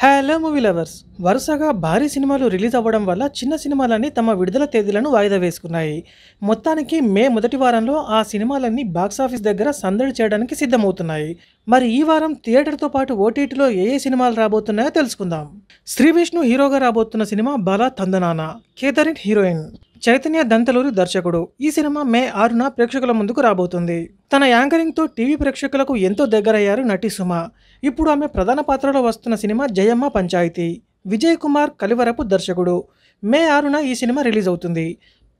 hello movie lovers వరుసగా భారీ సినిమాలు రిలీజ్ అవ్వడం వల్ల చిన్న సినిమాలన్నీ తమ విడుదల తేదీలను వాయిదా వేసుకున్నాయి మొత్తానికి మే మొదటి వారంలో ఆ సినిమాలన్నీ బాక్సాఫీస్ దగ్గర సందడి చేయడానికి సిద్ధమవుతున్నాయి మరి ఈ వారం థియేటర్తో పాటు ఓటీటీలో ఏ ఏ సినిమాలు రాబోతున్నాయో తెలుసుకుందాం శ్రీ విష్ణు హీరోగా రాబోతున్న సినిమా బాలా తందనానా కేథరిన్ హీరోయిన్ చైతన్య దంతలూరి దర్శకుడు ఈ సినిమా మే ఆరున ప్రేక్షకుల ముందుకు రాబోతుంది తన యాంకరింగ్తో టీవీ ప్రేక్షకులకు ఎంతో దగ్గరయ్యారు నటి సుమ ఇప్పుడు ఆమె ప్రధాన పాత్రలో వస్తున్న సినిమా జయమ్మ పంచాయతీ విజయ్ కుమార్ కలివరపు దర్శకుడు మే ఆరున ఈ సినిమా రిలీజ్ అవుతుంది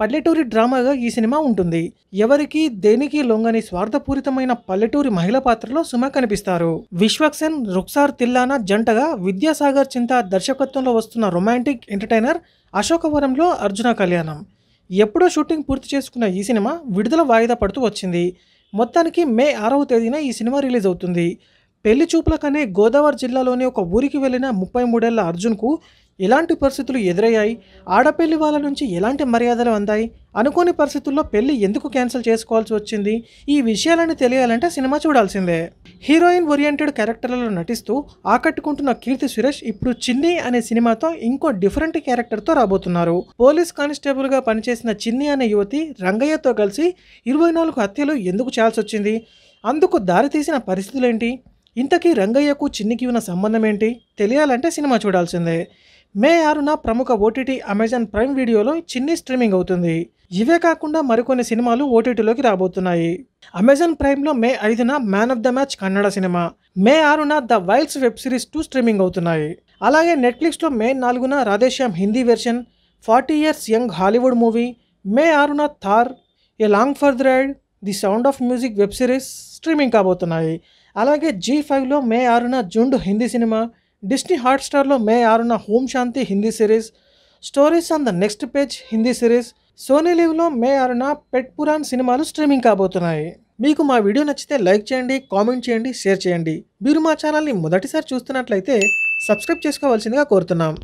పల్లెటూరి డ్రామాగా ఈ సినిమా ఉంటుంది ఎవరికి దేనికి లొంగని స్వార్థపూరితమైన పల్లెటూరి మహిళ పాత్రలో సుమ కనిపిస్తారు విశ్వక్సెన్ రుక్సార్ తిల్లానా జంటగా విద్యాసాగర్ చింత దర్శకత్వంలో వస్తున్న రొమాంటిక్ ఎంటర్టైనర్ అశోకవరంలో అర్జున కళ్యాణం ఎప్పుడో షూటింగ్ పూర్తి చేసుకున్న ఈ సినిమా విడుదల వాయిదా పడుతూ వచ్చింది మొత్తానికి మే ఆరవ తేదీన ఈ సినిమా రిలీజ్ అవుతుంది పెళ్లి చూపులకనే గోదావరి జిల్లాలోని ఒక ఊరికి వెళ్లిన ముప్పై మూడేళ్ల అర్జున్కు ఎలాంటి పరిస్థితులు ఎదురయ్యాయి ఆడపల్లి వాళ్ళ నుంచి ఎలాంటి మర్యాదలు అందాయి అనుకోని పరిస్థితుల్లో పెళ్లి ఎందుకు క్యాన్సిల్ చేసుకోవాల్సి వచ్చింది ఈ విషయాలను తెలియాలంటే సినిమా చూడాల్సిందే హీరోయిన్ ఓరియంటెడ్ క్యారెక్టర్లలో నటిస్తూ ఆకట్టుకుంటున్న కీర్తి సురేష్ ఇప్పుడు చిన్ని అనే సినిమాతో ఇంకో డిఫరెంట్ క్యారెక్టర్తో రాబోతున్నారు పోలీస్ కానిస్టేబుల్గా పనిచేసిన చిన్ని అనే యువతి రంగయ్యతో కలిసి ఇరవై నాలుగు హత్యలు ఎందుకు చేయాల్సి వచ్చింది అందుకు దారితీసిన పరిస్థితులేంటి ఇంతకీ రంగయ్యకు చిన్నికి ఉన్న సంబంధం ఏంటి తెలియాలంటే సినిమా చూడాల్సిందే మే ఆరున ప్రముఖ ఓటీటీ అమెజాన్ ప్రైమ్ వీడియోలో చిన్ని స్ట్రీమింగ్ అవుతుంది ఇవే కాకుండా మరికొన్ని సినిమాలు ఓటీటీలోకి రాబోతున్నాయి అమెజాన్ ప్రైమ్లో మే ఐదున man of the match Kannada cinema May ఆరున the wilds web series two streaming అవుతున్నాయి అలాగే నెట్ఫ్లిక్స్లో మే నాలుగున Radhe Shyam Hindi version forty years young Hollywood movie May ఆరున Thar along for the ride the sound of music web series streaming కాబోతున్నాయి అలాగే Zee ఫైవ్లో May ఆరున జుండు హిందీ సినిమా డిస్నీ హాట్స్టార్లో మే ఆరున home Shanti Hindi series stories on the next page Hindi series Sony లీవ్లో May ఆరున పెట్ పురాన్ సినిమాలు స్ట్రీమింగ్ కాబోతున్నాయి మీకు మా వీడియో నచ్చితే లైక్ చేయండి కామెంట్ చేయండి షేర్ చేయండి మీరు మా ఛానల్ని మొదటిసారి చూస్తున్నట్లయితే సబ్స్క్రైబ్ చేసుకోవాల్సిందిగా కోరుతున్నాం